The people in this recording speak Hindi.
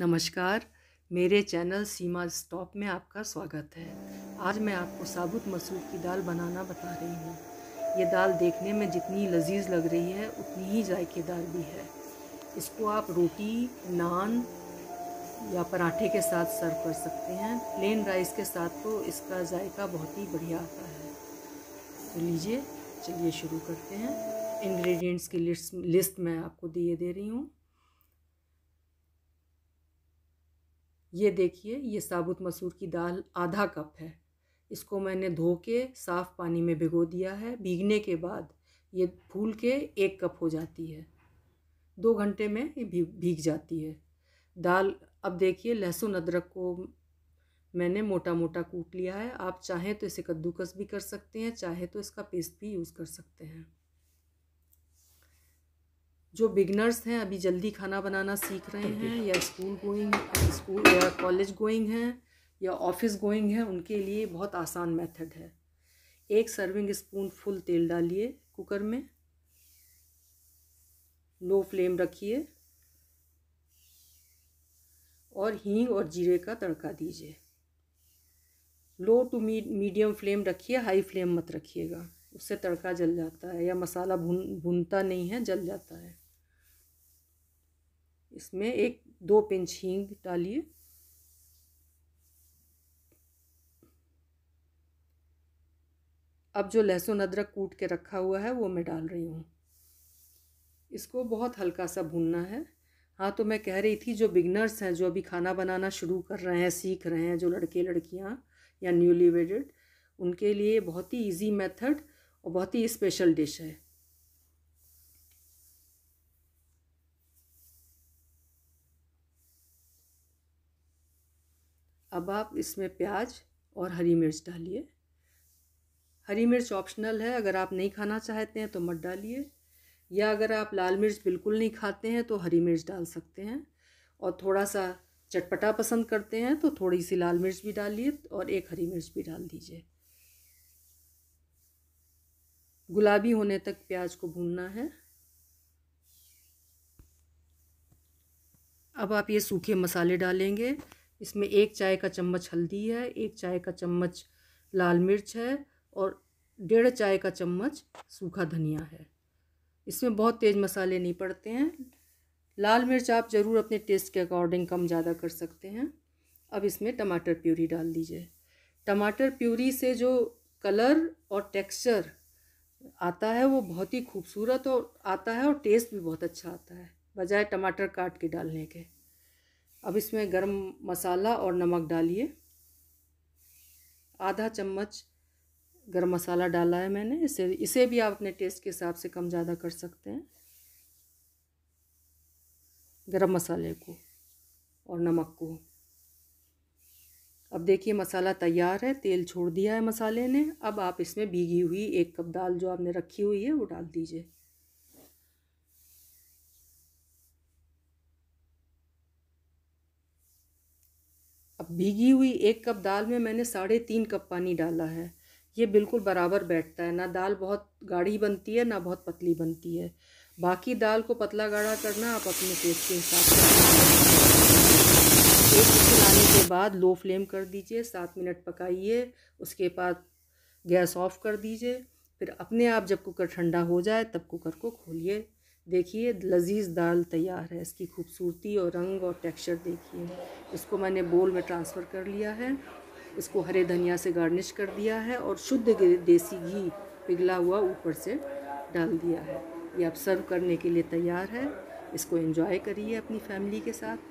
नमस्कार मेरे चैनल सीमा स्टॉप में आपका स्वागत है आज मैं आपको साबुत मसूर की दाल बनाना बता रही हूँ ये दाल देखने में जितनी लजीज लग रही है उतनी ही जायकेदार भी है इसको आप रोटी नान या पराठे के साथ सर्व कर सकते हैं प्लेन राइस के साथ तो इसका जायका बहुत ही बढ़िया आता है तो लीजिए चलिए शुरू करते हैं इंग्रेडिएंट्स की लिस्ट लिस्ट मैं आपको दिए दे रही हूँ ये देखिए ये साबुत मसूर की दाल आधा कप है इसको मैंने धो के साफ़ पानी में भिगो दिया है भीगने के बाद ये फूल के एक कप हो जाती है दो घंटे में ये भीग जाती है दाल अब देखिए लहसुन अदरक को मैंने मोटा मोटा कूट लिया है आप चाहें तो इसे कद्दूकस भी कर सकते हैं चाहे तो इसका पेस्ट भी यूज़ कर सकते हैं जो बिगनर्स हैं अभी जल्दी खाना बनाना सीख रहे हैं या स्कूल गोइंग स्कूल या कॉलेज गोइंग हैं या ऑफिस गोइंग हैं उनके लिए बहुत आसान मेथड है एक सर्विंग स्पून फुल तेल डालिए कुकर में लो फ्लेम रखिए और हींग और जीरे का तड़का दीजिए लो टू मीडियम फ्लेम रखिए हाई फ्लेम मत रखिएगा उससे तड़का जल जाता है या मसाला भून भुनता नहीं है जल जाता है इसमें एक दो पिंच हींग डालिए अब जो लहसुन अदरक कूट के रखा हुआ है वो मैं डाल रही हूँ इसको बहुत हल्का सा भूनना है हाँ तो मैं कह रही थी जो बिगनर्स हैं जो अभी खाना बनाना शुरू कर रहे हैं सीख रहे हैं जो लड़के लड़कियाँ या न्यूली वेडेड उनके लिए बहुत ही इजी मेथड और बहुत ही स्पेशल डिश है अब आप इसमें प्याज और हरी मिर्च डालिए हरी मिर्च ऑप्शनल है अगर आप नहीं खाना चाहते हैं तो मत डालिए या अगर आप लाल मिर्च बिल्कुल नहीं खाते हैं तो हरी मिर्च डाल सकते हैं और थोड़ा सा चटपटा पसंद करते हैं तो थोड़ी सी लाल मिर्च भी डालिए और एक हरी मिर्च भी डाल दीजिए गुलाबी होने तक प्याज को भूनना है अब आप ये सूखे मसाले डालेंगे इसमें एक चाय का चम्मच हल्दी है एक चाय का चम्मच लाल मिर्च है और डेढ़ चाय का चम्मच सूखा धनिया है इसमें बहुत तेज़ मसाले नहीं पड़ते हैं लाल मिर्च आप ज़रूर अपने टेस्ट के अकॉर्डिंग कम ज़्यादा कर सकते हैं अब इसमें टमाटर प्यूरी डाल दीजिए टमाटर प्यूरी से जो कलर और टेक्सचर आता है वो बहुत ही खूबसूरत और आता है और टेस्ट भी बहुत अच्छा आता है बजाय टमाटर काट के डालने के अब इसमें गरम मसाला और नमक डालिए आधा चम्मच गरम मसाला डाला है मैंने इसे इसे भी आप अपने टेस्ट के हिसाब से कम ज़्यादा कर सकते हैं गरम मसाले को और नमक को अब देखिए मसाला तैयार है तेल छोड़ दिया है मसाले ने अब आप इसमें भीगी हुई एक कप दाल जो आपने रखी हुई है वो डाल दीजिए भीगी हुई एक कप दाल में मैंने साढ़े तीन कप पानी डाला है ये बिल्कुल बराबर बैठता है ना दाल बहुत गाढ़ी बनती है ना बहुत पतली बनती है बाकी दाल को पतला गाढ़ा करना आप अपने टेस्ट के हिसाब से एक चलाने के बाद लो फ्लेम कर दीजिए सात मिनट पकाइए उसके बाद गैस ऑफ कर दीजिए फिर अपने आप जब कुकर ठंडा हो जाए तब कुकर को खोलिए देखिए लजीज़ दाल तैयार है इसकी खूबसूरती और रंग और टेक्सचर देखिए इसको मैंने बोल में ट्रांसफ़र कर लिया है इसको हरे धनिया से गार्निश कर दिया है और शुद्ध देसी घी पिघला हुआ ऊपर से डाल दिया है ये अब सर्व करने के लिए तैयार है इसको एंजॉय करिए अपनी फैमिली के साथ